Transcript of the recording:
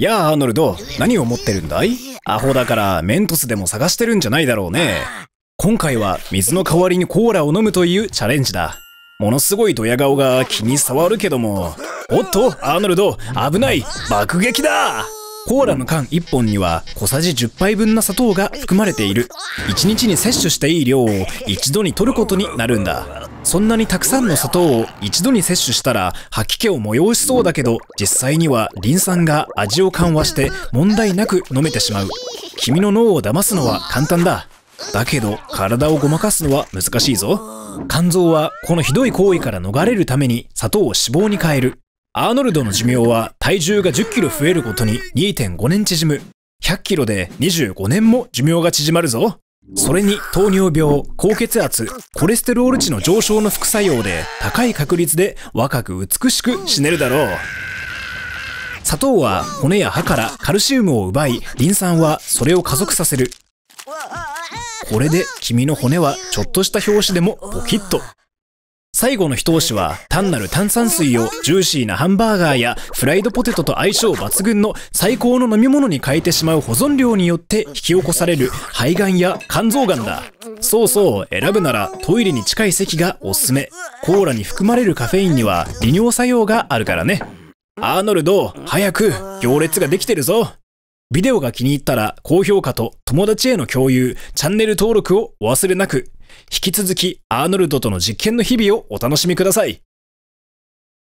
やあアーノルド何を持ってるんだいアホだからメントスでも探してるんじゃないだろうね今回は水の代わりにコーラを飲むというチャレンジだものすごいドヤ顔が気に障るけどもおっとアーノルド危ない爆撃だコーラの缶1本には小さじ10杯分の砂糖が含まれている1日に摂取していい量を一度に取ることになるんだそんなにたくさんの砂糖を一度に摂取したら吐き気を催しそうだけど実際にはリン酸が味を緩和して問題なく飲めてしまう君の脳を騙すのは簡単だだけど体をごまかすのは難しいぞ肝臓はこのひどい行為から逃れるために砂糖を脂肪に変えるアーノルドの寿命は体重が1 0キロ増えることに2.5年縮む100キロで25年も寿命が縮まるぞそれに糖尿病、高血圧、コレステロール値の上昇の副作用で高い確率で若く美しく死ねるだろう。砂糖は骨や歯からカルシウムを奪い、リン酸はそれを加速させる。これで君の骨はちょっとした拍子でもポキッと最後の一押しは単なる炭酸水をジューシーなハンバーガーやフライドポテトと相性抜群の最高の飲み物に変えてしまう保存量によって引き起こされる肺がんや肝臓がんだそうそう選ぶならトイレに近い席がおすすめコーラに含まれるカフェインには利尿作用があるからねアーノルド早く行列ができてるぞビデオが気に入ったら高評価と友達への共有、チャンネル登録をお忘れなく。引き続きアーノルドとの実験の日々をお楽しみください。